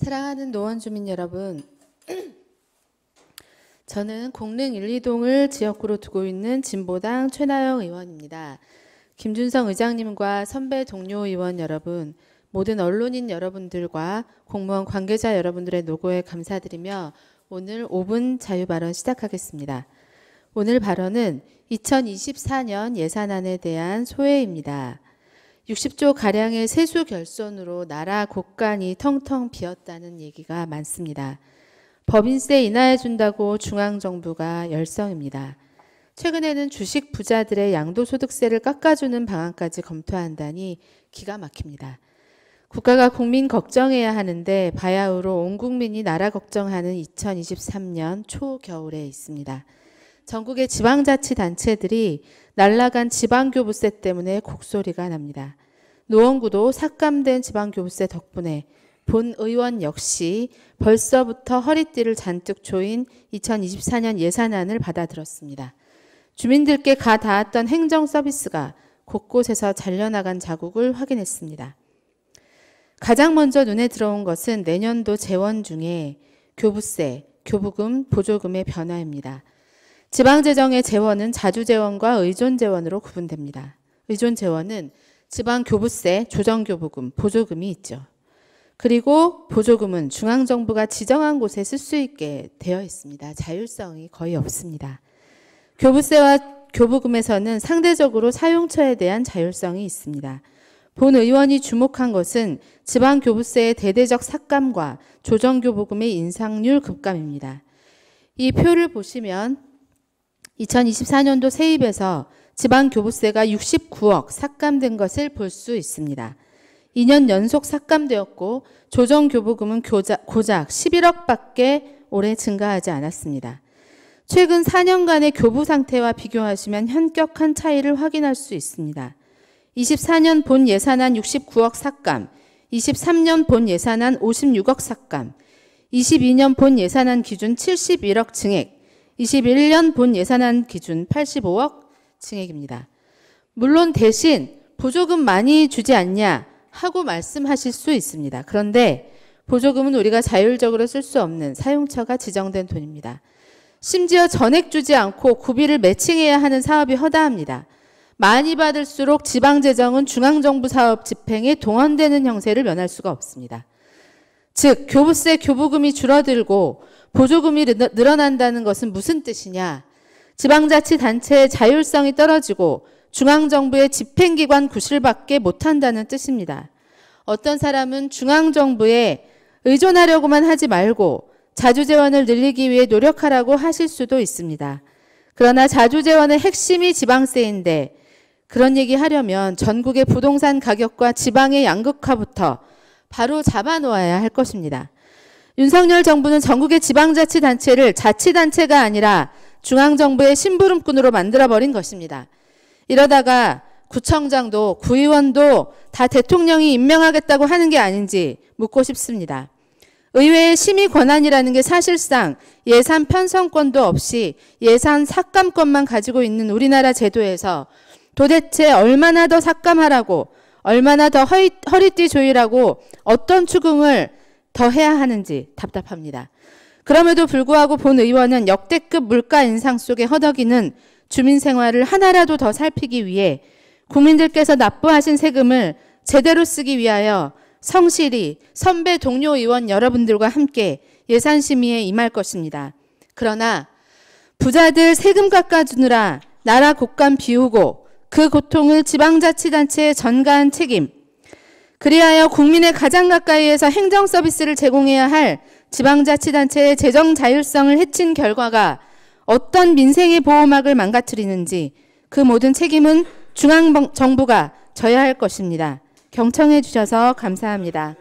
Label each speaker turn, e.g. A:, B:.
A: 사랑하는 노원 주민 여러분, 저는 공릉 1, 2동을 지역구로 두고 있는 진보당 최나영 의원입니다. 김준성 의장님과 선배 동료 의원 여러분, 모든 언론인 여러분들과 공무원 관계자 여러분들의 노고에 감사드리며 오늘 5분 자유 발언 시작하겠습니다. 오늘 발언은 2024년 예산안에 대한 소회입니다. 60조 가량의 세수 결손으로 나라 곳간이 텅텅 비었다는 얘기가 많습니다. 법인세 인하해 준다고 중앙 정부가 열성입니다. 최근에는 주식 부자들의 양도소득세를 깎아주는 방안까지 검토한다니 기가 막힙니다. 국가가 국민 걱정해야 하는데 바야흐로 온 국민이 나라 걱정하는 2023년 초겨울에 있습니다. 전국의 지방자치단체들이 날라간 지방교부세 때문에 곡소리가 납니다. 노원구도 삭감된 지방교부세 덕분에 본 의원 역시 벌써부터 허리띠를 잔뜩 조인 2024년 예산안을 받아들었습니다. 주민들께 가 닿았던 행정 서비스가 곳곳에서 잘려나간 자국을 확인했습니다. 가장 먼저 눈에 들어온 것은 내년도 재원 중에 교부세, 교부금, 보조금의 변화입니다. 지방재정의 재원은 자주재원과 의존재원으로 구분됩니다. 의존재원은 지방교부세, 조정교부금, 보조금이 있죠. 그리고 보조금은 중앙정부가 지정한 곳에 쓸 수 있게 되어 있습니다. 자율성이 거의 없습니다. 교부세와 교부금에서는 상대적으로 사용처에 대한 자율성이 있습니다. 본 의원이 주목한 것은 지방교부세의 대대적 삭감과 조정교부금의 인상률 급감입니다. 이 표를 보시면 2024년도 세입에서 지방교부세가 69억 삭감된 것을 볼 수 있습니다. 2년 연속 삭감되었고 조정교부금은 고작 11억밖에 올해 증가하지 않았습니다. 최근 4년간의 교부 상태와 비교하시면 현격한 차이를 확인할 수 있습니다. 24년 본 예산안 69억 삭감, 23년 본 예산안 56억 삭감, 22년 본 예산안 기준 71억 증액, 21년 본 예산안 기준 85억 증액입니다. 물론 대신 보조금 많이 주지 않냐 하고 말씀하실 수 있습니다. 그런데 보조금은 우리가 자율적으로 쓸 수 없는 사용처가 지정된 돈입니다. 심지어 전액 주지 않고 구비를 매칭해야 하는 사업이 허다합니다. 많이 받을수록 지방재정은 중앙정부 사업 집행에 동원되는 형세를 면할 수가 없습니다. 즉, 교부세, 교부금이 줄어들고 보조금이 늘어난다는 것은 무슨 뜻이냐? 지방자치단체의 자율성이 떨어지고 중앙정부의 집행기관 구실밖에 못한다는 뜻입니다. 어떤 사람은 중앙정부에 의존하려고만 하지 말고 자주재원을 늘리기 위해 노력하라고 하실 수도 있습니다. 그러나 자주재원의 핵심이 지방세인데 그런 얘기 하려면 전국의 부동산 가격과 지방의 양극화부터 바로 잡아놓아야 할 것입니다. 윤석열 정부는 전국의 지방자치단체를 자치단체가 아니라 중앙정부의 심부름꾼으로 만들어버린 것입니다. 이러다가 구청장도 구의원도 다 대통령이 임명하겠다고 하는 게 아닌지 묻고 싶습니다. 의회의 심의 권한이라는 게 사실상 예산 편성권도 없이 예산 삭감권만 가지고 있는 우리나라 제도에서 도대체 얼마나 더 삭감하라고 얼마나 더 허리, 허리띠 조이라고 어떤 추궁을 더 해야 하는지 답답합니다. 그럼에도 불구하고 본 의원은 역대급 물가 인상 속에 허덕이는 주민 생활을 하나라도 더 살피기 위해 국민들께서 납부하신 세금을 제대로 쓰기 위하여 성실히 선배 동료 의원 여러분들과 함께 예산 심의에 임할 것입니다. 그러나 부자들 세금 깎아주느라 나라 곳간 비우고 그 고통을 지방자치단체에 전가한 책임, 그리하여 국민의 가장 가까이에서 행정 서비스를 제공해야 할 지방자치단체의 재정 자율성을 해친 결과가 어떤 민생의 보호막을 망가뜨리는지 그 모든 책임은 중앙정부가 져야 할 것입니다. 경청해 주셔서 감사합니다.